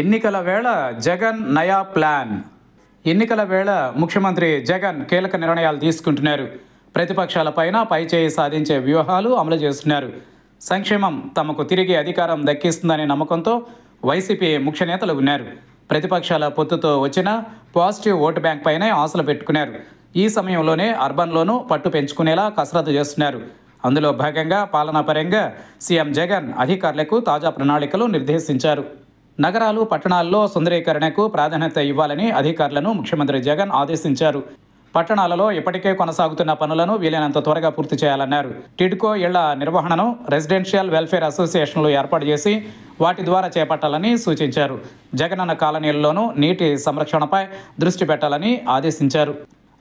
ఎన్నికల వేళ జగన్ నయా ప్లాన్ ఎన్నికల వేళ ముఖ్యమంత్రి జగన్ కీలక నిర్ణయాలు తీసుకుంటున్నారు ప్రతిపక్షాలపైన పైచేయి సాధించే వ్యూహాలు అమలు చేస్తున్నారు సంక్షేమం తమకు తిరిగి అధికారం దక్కిస్తుందనే నమ్మకంతో వైసీపీ ముఖ్య నేతలు ఉన్నారు ప్రతిపక్షాల పొత్తుతో వచ్చిన పాజిటివ్ ఓటు బ్యాంక్ పైనే ఆశలు పెట్టుకున్నారు ఈ సమయంలోనే అర్బన్లోనూ పట్టు పెంచుకునేలా కసరత్తు చేస్తున్నారు అందులో భాగంగా పాలనాపరంగా సీఎం జగన్ అధికారులకు తాజా ప్రణాళికలు నిర్దేశించారు నగరాలు పట్టణాల్లో సుందరీకరణకు ప్రాధాన్యత ఇవ్వాలని అధికారులను ముఖ్యమంత్రి జగన్ ఆదేశించారు పట్టణాలలో ఇప్పటికే కొనసాగుతున్న పనులను వీలైనంత త్వరగా పూర్తి చేయాలన్నారు టిడ్కో ఇళ్ల నిర్వహణను రెసిడెన్షియల్ వెల్ఫేర్ అసోసియేషన్లు ఏర్పాటు చేసి వాటి ద్వారా చేపట్టాలని సూచించారు జగనన్న కాలనీల్లోనూ నీటి సంరక్షణపై దృష్టి పెట్టాలని ఆదేశించారు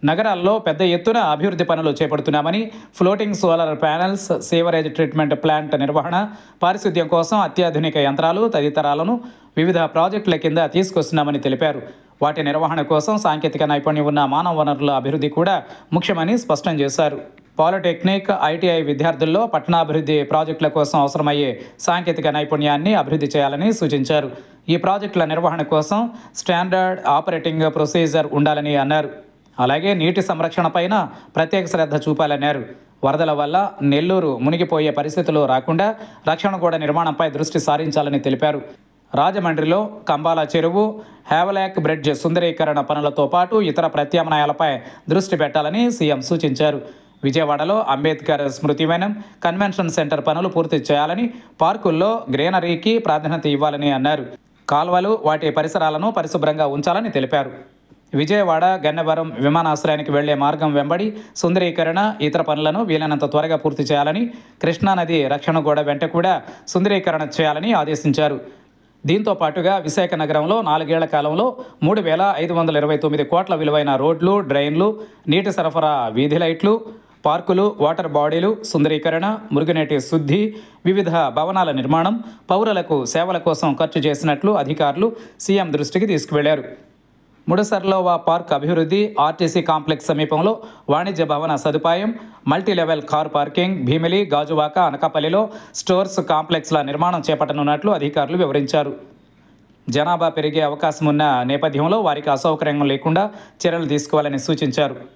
నగరాల్లో పెద్ద ఎత్తున అభివృద్ధి పనులు చేపడుతున్నామని floating solar panels sewerage treatment plant నిర్వహణ పారిశుద్ధ్యం కోసం అత్యాధునిక యంత్రాలు తదితరాలను వివిధ ప్రాజెక్టుల కింద తీసుకొస్తున్నామని తెలిపారు వాటి నిర్వహణ కోసం సాంకేతిక నైపుణ్యం ఉన్న మానవ వనరుల అభివృద్ధి కూడా ముఖ్యమని స్పష్టం చేశారు పాలిటెక్నిక్ ఐటీఐ విద్యార్థుల్లో పట్టణాభివృద్ధి ప్రాజెక్టుల కోసం అవసరమయ్యే సాంకేతిక నైపుణ్యాన్ని అభివృద్ధి చేయాలని సూచించారు ఈ ప్రాజెక్టుల నిర్వహణ కోసం స్టాండర్డ్ ఆపరేటింగ్ ప్రొసీజర్ ఉండాలని అన్నారు అలాగే నీటి సంరక్షణపైన ప్రత్యేక శ్రద్ధ చూపాలన్నారు వరదల వల్ల నెల్లూరు మునిగిపోయే పరిస్థితులు రాకుండా రక్షణ కూడా నిర్మాణంపై దృష్టి సారించాలని తెలిపారు రాజమండ్రిలో కంబాల చెరువు హ్యావలాక్ బ్రిడ్జ్ సుందరీకరణ పనులతో పాటు ఇతర ప్రత్యామ్నాయాలపై దృష్టి పెట్టాలని సీఎం సూచించారు విజయవాడలో అంబేద్కర్ స్మృతివనం కన్వెన్షన్ సెంటర్ పనులు పూర్తి చేయాలని పార్కుల్లో గ్రీనరీకి ప్రాధాన్యత ఇవ్వాలని అన్నారు కాల్వలు వాటి పరిసరాలను పరిశుభ్రంగా ఉంచాలని తెలిపారు విజయవాడ గన్నవరం విమానాశ్రయానికి వెళ్లే మార్గం వెంబడి సుందరీకరణ ఇతర పనులను వీలైనంత త్వరగా పూర్తి చేయాలని కృష్ణానది రక్షణ గోడ వెంట కూడా సుందరీకరణ చేయాలని ఆదేశించారు దీంతో పాటుగా విశాఖ నగరంలో నాలుగేళ్ల కాలంలో మూడు వేల ఐదు వందల ఇరవై తొమ్మిది కోట్ల విలువైన రోడ్లు డ్రైన్లు నీటి సరఫరా వీధి లైట్లు పార్కులు వాటర్ బాడీలు సుందరీకరణ మురుగునీటి శుద్ధి వివిధ భవనాల నిర్మాణం పౌరులకు సేవల కోసం ఖర్చు చేసినట్లు అధికారులు సీఎం దృష్టికి తీసుకువెళ్లారు ముడసర్లోవా పార్క్ అభివృద్ధి ఆర్టీసీ కాంప్లెక్స్ సమీపంలో వాణిజ్య భవన సదుపాయం multi level car parking Bheemili Gajuwaka అనకాపల్లిలో స్టోర్స్ కాంప్లెక్స్ల నిర్మాణం చేపట్టనున్నట్లు అధికారులు వివరించారు జనాభా పెరిగే అవకాశం ఉన్న నేపథ్యంలో వారికి అసౌకర్యం లేకుండా చర్యలు తీసుకోవాలని సూచించారు